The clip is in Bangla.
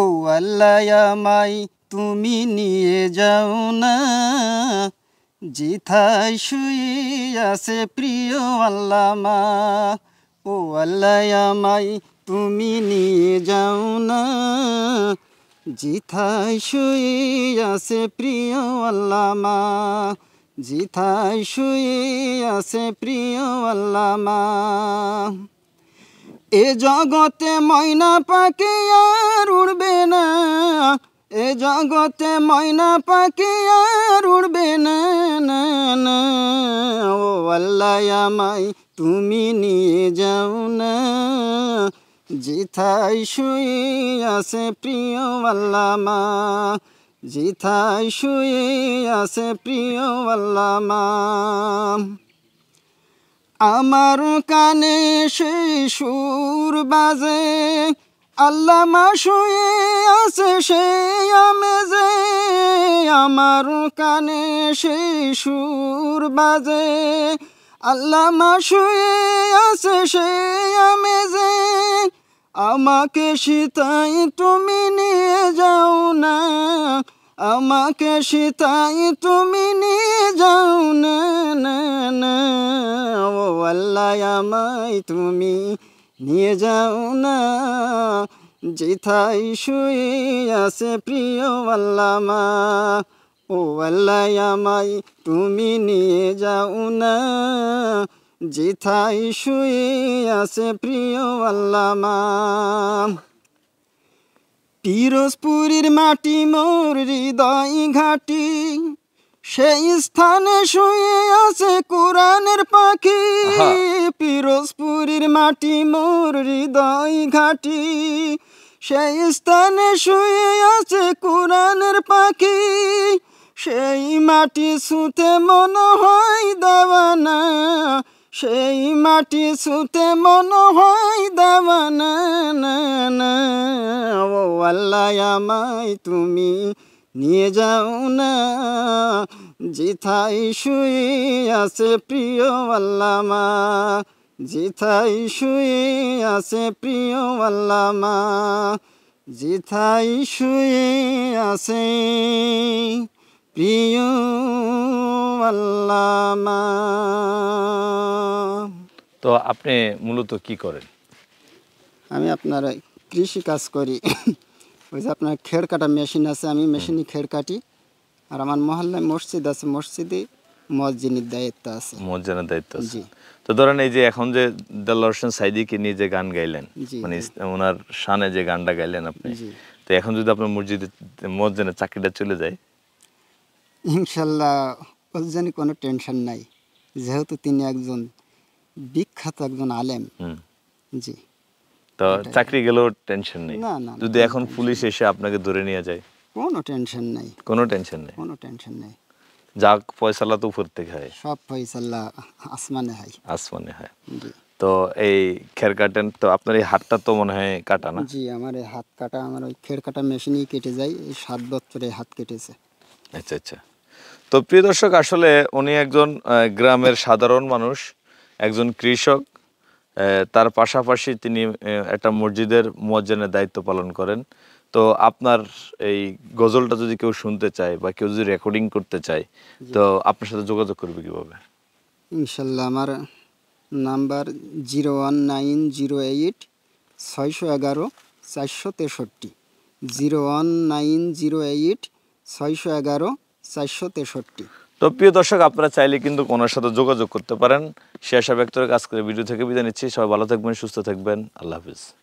ও আল্লাহ তুমি নিয়ে যাও না জিথায় শুয়ে আছে প্রিয় মা ও আল্লাহ তুমি নিয়ে যাও না জিথায় শুয়ে আছে প্রিয় মা জিথায় শুয়ে আছে প্রিয় মা এ জগতে ময়না পাখি আর উড়বে না এ জগতে ময়না পাখি আর উড়বে না না ও আল্লাহ মাই তুমি নিয়ে যাও না জিথাই শুয়ে আছে প্রিয় আল্লামা জিথাই শুয়ে আছে প্রিয় আল্লামা আমার কানে সেই সুর বাজে আল্লাহ শুয়ে আছে সেই আমেজে আমার কানে সেই সুর বাজে আল্লাহ মা শুয়ে আছে সেই আমেজে আমাকে সীতাই তুমি নিয়ে যাও না আমাকে সীতাই তুমি নিয়ে যাও না না না যাও আল্লাহ আমায় তুমি নিয়ে যাও না জিথাই শুয়ে আছে প্রিয় আল্লামা ও আল্লাহ আমায় তুমি নিয়ে যাও না যেথায় শুয়ে আছে প্রিয় আল্লামা পিরোজপুরীর মাটি মোর হৃদয় ঘাটি সেই স্থানে শুয়ে আছে কোরআনের পাখি পিরোজপুরীর মাটি মোর হৃদয় ঘাটি সেই স্থানে শুয়ে আছে কোরআনের পাখি সেই মাটি ছুঁতে মন হয় দেওয়ানা সেই মাটি ছুঁতে মন হয় দেওয়ানা ও আল্লাহ আমায় তুমি নিয়ে যাও না জিথাই শুয়ে আছে প্রিয় আল্লামা জিথাই শুয়ে আছে প্রিয় আল্লামা জিথাই শুয়ে আছে প্রিয় আল্লামা তো আপনি মূলত কি করেন আমি আপনার কৃষি কাজ করি ওই যে আপনার খেড় কাটা মেশিন আছে আমি মেশিনে খেড় কাটি আর আমার মহল্লায় মসজিদ আছে মসজিদে মসজিদের দায়িত্ব আছে মসজিদের দায়িত্ব আছে তো ধরেন এই যে এখন যে দেল্লা হোসেন সাইদিকে নিয়ে যে গান গাইলেন মানে ওনার শানে যে গানটা গাইলেন আপনি তো এখন যদি আপনার মসজিদে মসজিদের চাকরিটা চলে যায় ইনশাল্লাহ ওর কোনো টেনশন নাই যেহেতু তিনি একজন বিখ্যাত একজন আলেম জি তো চাকরি গেলেও টেনশন নেই যদি এখন পুলিশ এসে আপনাকে ধরে নিয়ে যায় কোনো টেনশন নেই কোনো টেনশন নেই কোনো টেনশন নেই যাক ফয়সালা তো উপর থেকে হয় সব পয়সালা আসমানে হয় আসমানে হয় তো এই খের কাটেন তো আপনার এই হাতটা তো মনে হয় কাটা না জি আমার এই হাত কাটা আমার ওই খের কাটা মেশিনই কেটে যায় এই সাত বছরে হাত কেটেছে আচ্ছা আচ্ছা তো প্রিয় দর্শক আসলে উনি একজন গ্রামের সাধারণ মানুষ একজন কৃষক তার পাশাপাশি তিনি একটা মসজিদের মোয়াজ্জেনের দায়িত্ব পালন করেন তো আপনার এই গজলটা যদি কেউ শুনতে চায় বা কেউ যদি রেকর্ডিং করতে চায় তো আপনার সাথে যোগাযোগ করবে কীভাবে ইনশাল্লাহ আমার number zero one nine zero eight ছয়শো এগারো চারশো তেষট্টি zero one nine zero eight ছয়শো এগারো চারশো তেষট্টি তো প্রিয় দর্শক আপনারা চাইলে কিন্তু ওনার সাথে যোগাযোগ করতে পারেন সে আশা ব্যক্তরা কাজ করে ভিডিও থেকে বিদায় নিচ্ছি সবাই ভালো থাকবেন সুস্থ থাকবেন আল্লাহ হাফিজ